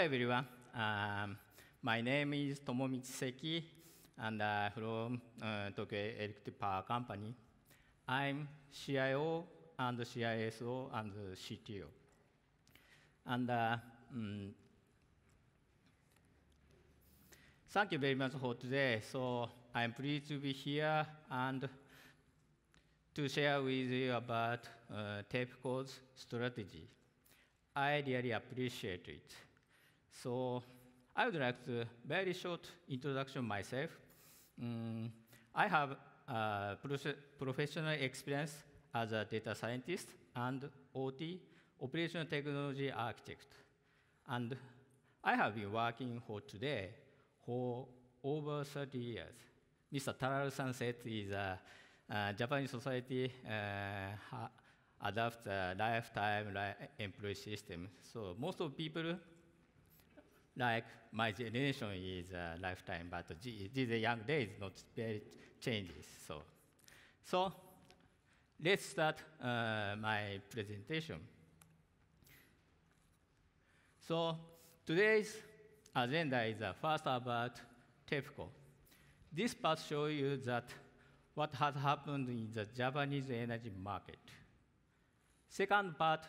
everyone. Um, my name is Tomomichi Seki, and uh, from uh, Tokyo Electric Power Company. I'm CIO and CISO and CTO. And uh, um, thank you very much for today. So I'm pleased to be here and to share with you about uh, strategy. I really appreciate it. So I would like to very short introduction myself. Um, I have uh, professional experience as a data scientist and OT, operational technology architect. And I have been working for today for over 30 years. Mr. Taral Sunset is a, a Japanese society uh, adapts a uh, lifetime employee system. So most of people like my generation is a lifetime, but these young days not very changes. So, so let's start uh, my presentation. So today's agenda is uh, first about TEPCO. This part shows you that what has happened in the Japanese energy market. Second part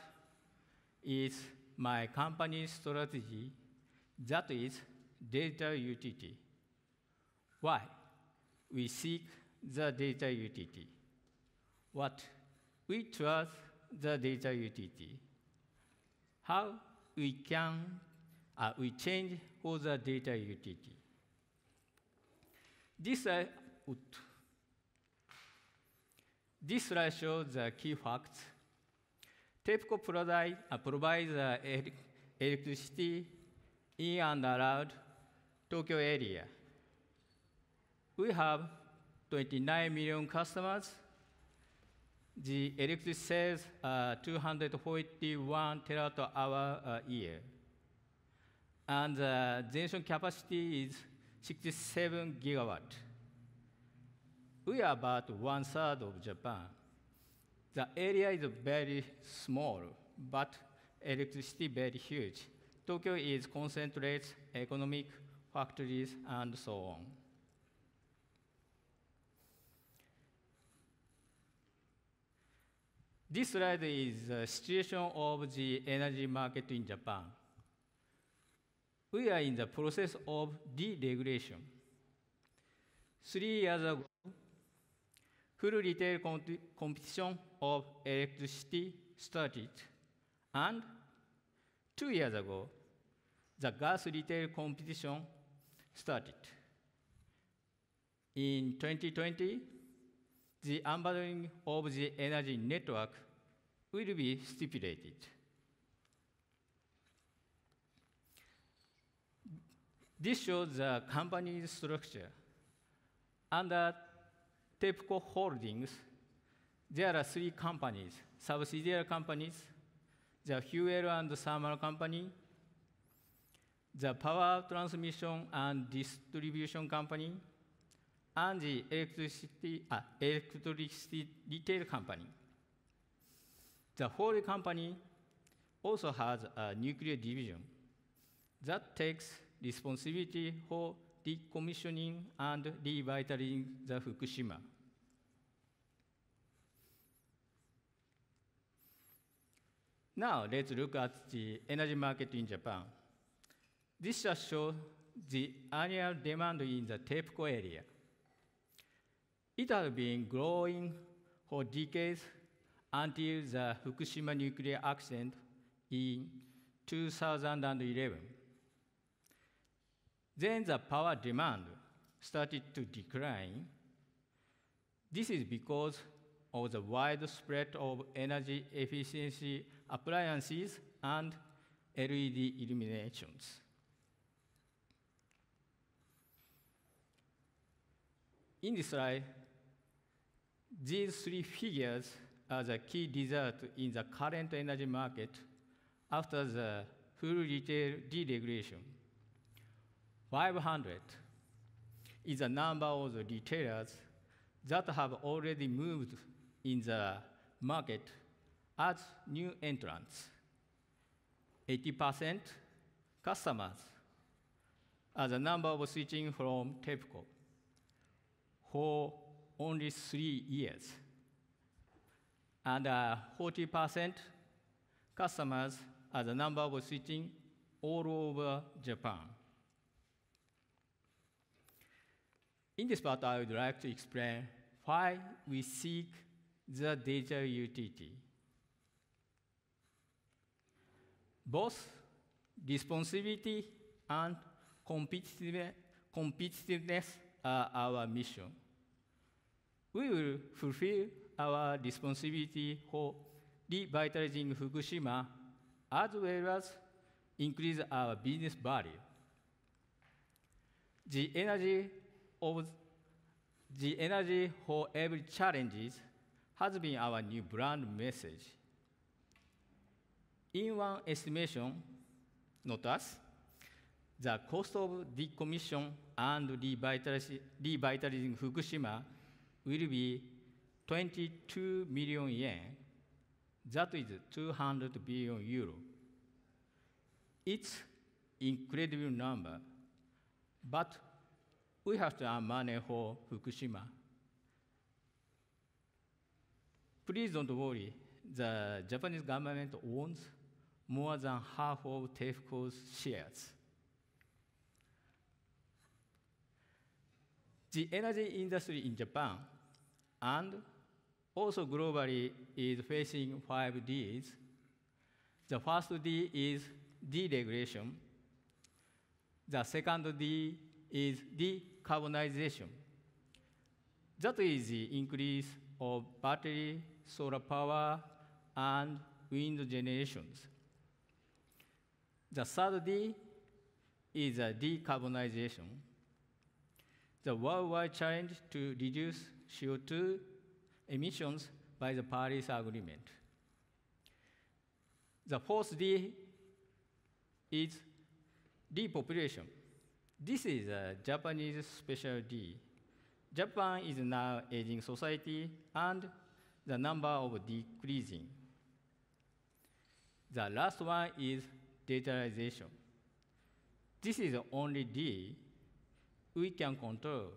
is my company's strategy that is data utility. Why? We seek the data utility. What? We trust the data utility. How we can uh, we change all the data utility. This I uh, This slide shows the key facts. TEPCO provide, uh, provider uh, electricity in and around Tokyo area. We have 29 million customers. The electricity sales are 241 terawatt hour a uh, year. And the uh, generation capacity is 67 gigawatt. We are about one third of Japan. The area is very small, but electricity very huge. Tokyo is concentrates economic factories and so on. This slide is the situation of the energy market in Japan. We are in the process of deregulation. Three years ago, full retail competition of electricity started, and Two years ago, the gas retail competition started. In 2020, the unbundling of the energy network will be stipulated. This shows the company's structure. Under TEPCO Holdings, there are three companies, subsidiary companies, the fuel and thermal company, the power transmission and distribution company, and the electricity, uh, electricity retail company. The whole company also has a nuclear division that takes responsibility for decommissioning and revitalizing the Fukushima. Now let's look at the energy market in Japan. This just shows the annual demand in the TEPCO area. It has been growing for decades until the Fukushima nuclear accident in 2011. Then the power demand started to decline. This is because of the widespread of energy efficiency appliances, and LED illuminations. In this slide, these three figures are the key results in the current energy market after the full retail deregulation. 500 is the number of the retailers that have already moved in the market as new entrants, 80% customers are the number was switching from TEPCO for only three years. And 40% uh, customers are the number was switching all over Japan. In this part, I would like to explain why we seek the digital utility both responsibility and competitiveness are our mission. We will fulfill our responsibility for revitalizing Fukushima as well as increase our business value. The energy of the energy for every challenges has been our new brand message. In one estimation, not us, the cost of decommission and revitalizing Fukushima will be 22 million yen. That is 200 billion euro. It's incredible number, but we have to earn money for Fukushima. Please don't worry, the Japanese government owns more than half of Tefco's shares. The energy industry in Japan and also globally is facing five Ds. The first D is deregulation. The second D is decarbonization. That is the increase of battery, solar power, and wind generations. The third D is a decarbonization. The worldwide challenge to reduce CO2 emissions by the Paris Agreement. The fourth D is depopulation. This is a Japanese specialty. Japan is now aging society and the number of decreasing. The last one is dataization. This is the only D we can control.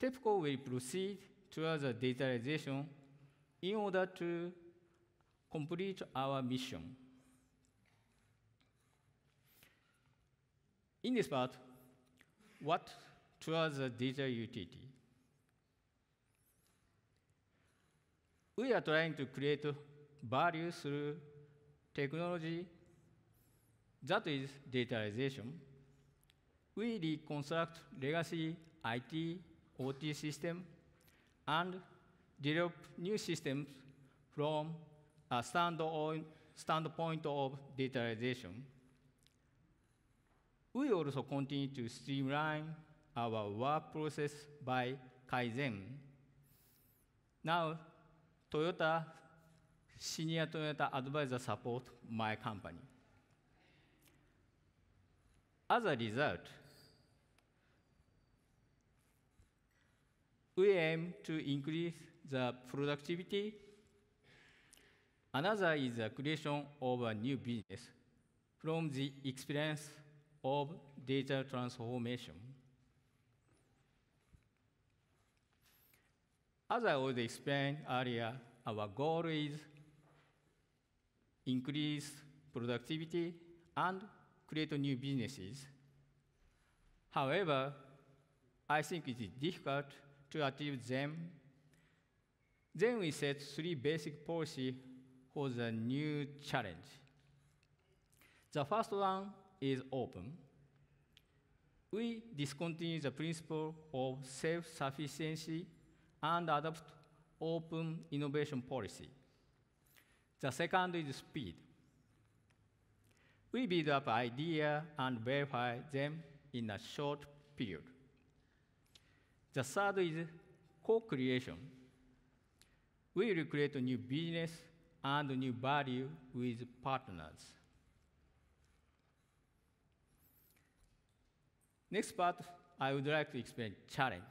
TEPCO will proceed towards the dataization in order to complete our mission. In this part, what towards the digital utility? We are trying to create value through technology, that is digitalization, we reconstruct legacy IT, OT system, and develop new systems from a standpoint of digitalization. We also continue to streamline our work process by Kaizen. Now, Toyota senior Toyota advisor support my company. As a result, we aim to increase the productivity. Another is the creation of a new business from the experience of data transformation. As I already explained earlier, our goal is increase productivity, and create new businesses. However, I think it is difficult to achieve them. Then we set three basic policies for the new challenge. The first one is open. We discontinue the principle of self-sufficiency and adopt open innovation policy. The second is speed. We build up idea and verify them in a short period. The third is co-creation. We will create a new business and new value with partners. Next part, I would like to explain challenge.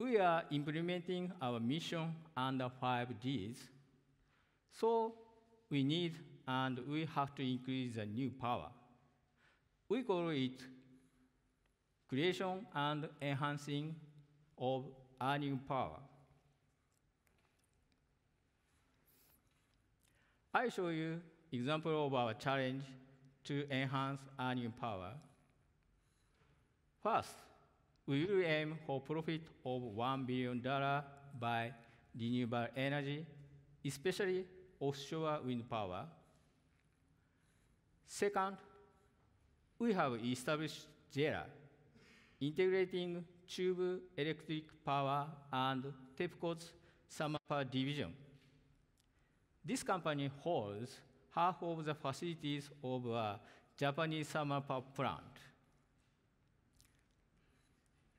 we are implementing our mission under five Ds. So we need and we have to increase the new power. We call it creation and enhancing of earning power. I show you example of our challenge to enhance earning power. First, we will aim for profit of $1 billion by renewable energy, especially offshore wind power. Second, we have established JERA, integrating Tube Electric Power and TEPCO's Summer Power Division. This company holds half of the facilities of a Japanese summer power plant.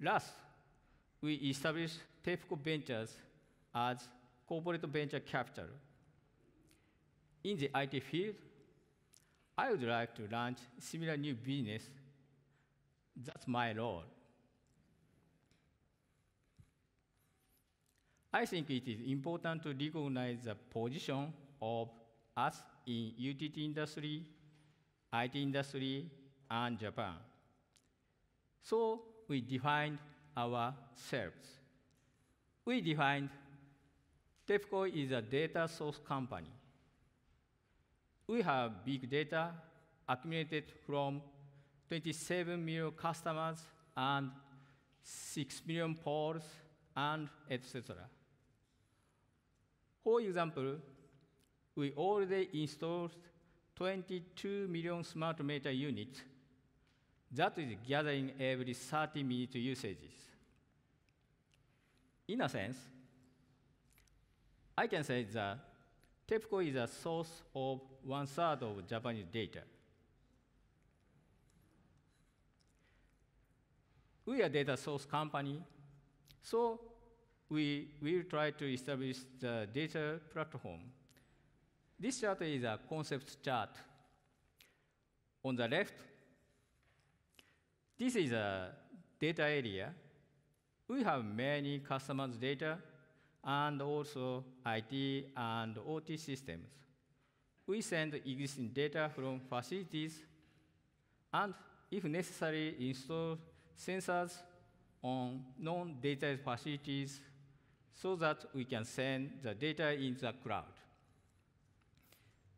Last, we established TAFCO Ventures as corporate venture capital. In the IT field, I would like to launch similar new business. That's my role. I think it is important to recognize the position of us in UTT industry, IT industry, and Japan. So we defined ourselves. We defined TEPCO is a data source company. We have big data accumulated from 27 million customers and 6 million polls and etc. For example, we already installed 22 million smart meter units that is gathering every 30 minute usages. In a sense, I can say that TEPCO is a source of one third of Japanese data. We are a data source company, so we will try to establish the data platform. This chart is a concept chart. On the left, this is a data area. We have many customers' data and also IT and OT systems. We send existing data from facilities and, if necessary, install sensors on non-data facilities so that we can send the data in the cloud.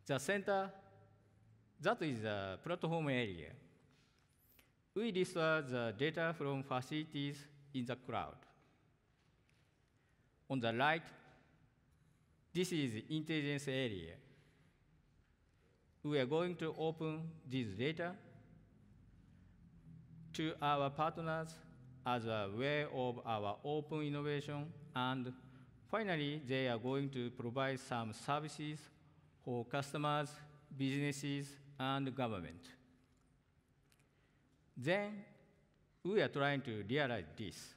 The center, that is the platform area. We discussed the data from facilities in the cloud. On the right, this is intelligence area. We are going to open this data to our partners as a way of our open innovation. And finally, they are going to provide some services for customers, businesses, and government. Then we are trying to realize this.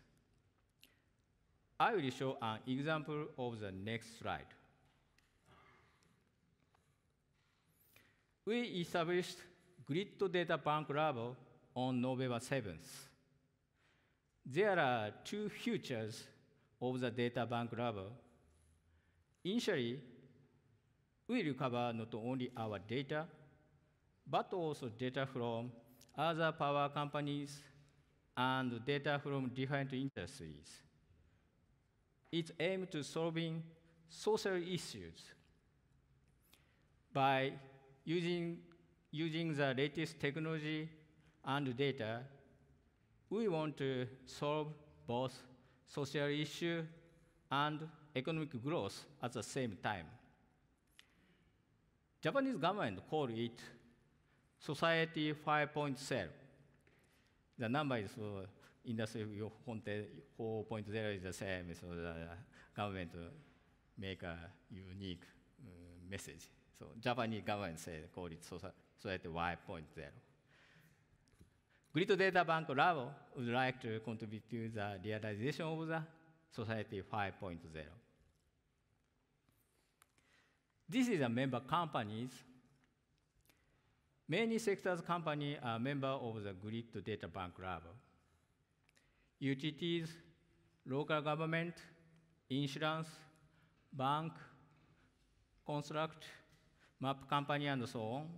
I will show an example of the next slide. We established Grid Data Bank Lab on November 7th. There are two features of the data bank lab. Initially, we recover not only our data, but also data from other power companies, and data from different industries. It's aimed to solving social issues by using, using the latest technology and data, we want to solve both social issue and economic growth at the same time. Japanese government called it Society Five p o i n The Cell. t number is uh, industry content four p o is n t zero i the same, so the government make a unique uh, message. So Japanese government said, call it Society 1.0. Grid Data Bank Lab would like to contribute to the realization of the Society 5.0. This is a member companies Many sectors companies are members of the Grid Data Bank Lab. Utilities, local government, insurance, bank, construct, map company, and so on.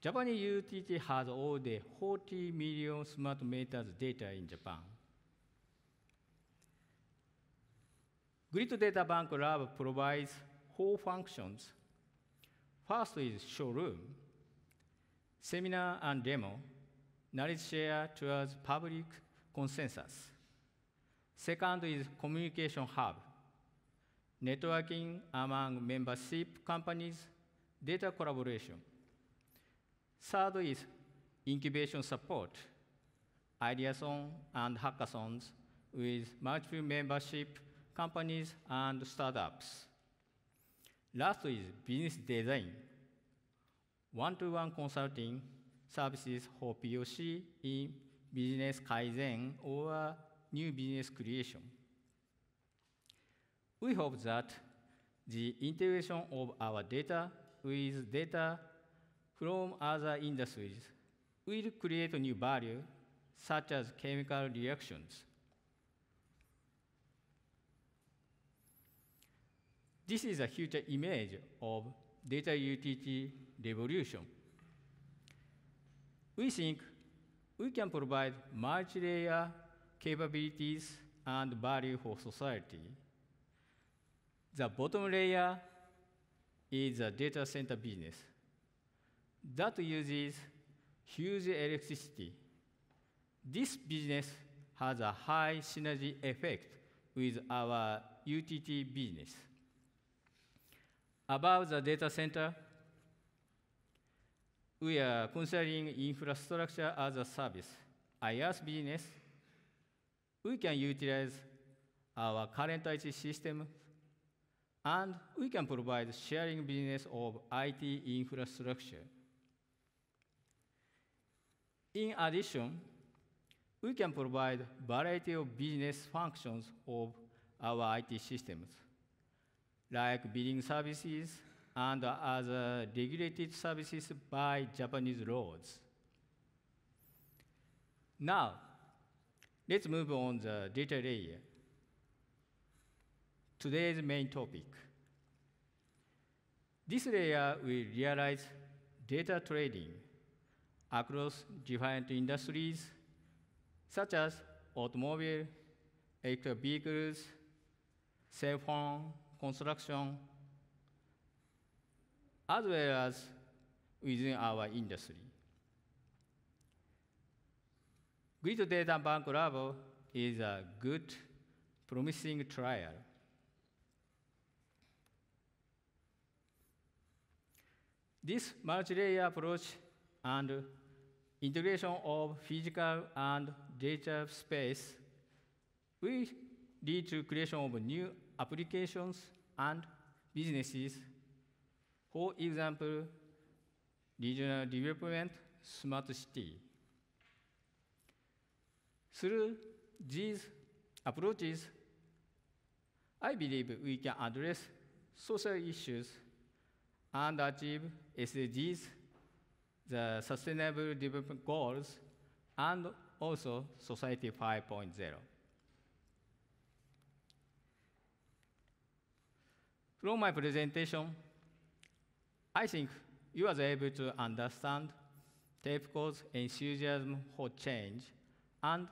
Japanese UTT has all the 40 million smart meters data in Japan. Grid Data Bank Lab provides four functions. First is showroom seminar and demo, knowledge share towards public consensus. Second is communication hub, networking among membership companies, data collaboration. Third is incubation support, ideathon and hackathons with multiple membership companies and startups. Last is business design, one-to-one consulting services for POC in business kaizen or new business creation. We hope that the integration of our data with data from other industries will create new value, such as chemical reactions. This is a future image of data utility revolution. We think we can provide multi-layer capabilities and value for society. The bottom layer is the data center business that uses huge electricity. This business has a high synergy effect with our UTT business. About the data center, we are considering infrastructure as a service, IaaS business, we can utilize our current IT system, and we can provide sharing business of IT infrastructure. In addition, we can provide variety of business functions of our IT systems, like billing services, and other regulated services by Japanese laws. Now, let's move on the data layer. Today's main topic. This layer will realize data trading across different industries, such as automobile, electric vehicles, cell phone, construction, as well as within our industry. Grid Data Bank Lab is a good, promising trial. This multi-layer approach and integration of physical and data space will lead to creation of new applications and businesses for example, regional development, smart city. Through these approaches, I believe we can address social issues and achieve SDGs, the Sustainable Development Goals, and also Society 5.0. From my presentation, I think you are able to understand TEPCO's enthusiasm for change, and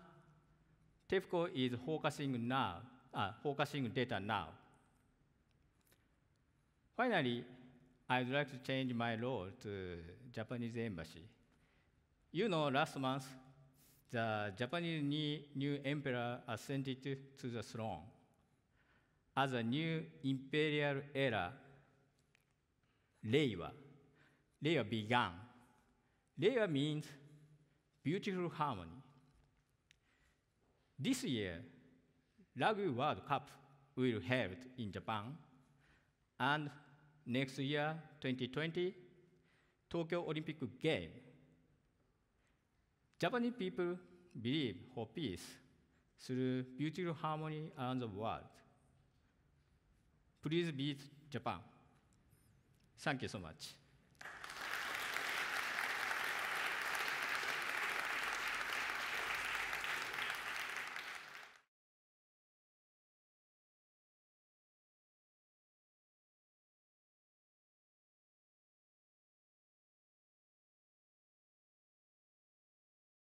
TEPCO is focusing now, uh, focusing data now. Finally, I'd like to change my role to Japanese embassy. You know, last month, the Japanese new emperor ascended to the throne. As a new imperial era Leva. Leva began. Leva means beautiful harmony. This year, Rugby World Cup will be held in Japan, and next year, 2020, Tokyo Olympic Game. Japanese people believe for peace through beautiful harmony around the world. Please visit Japan. Thank you so much.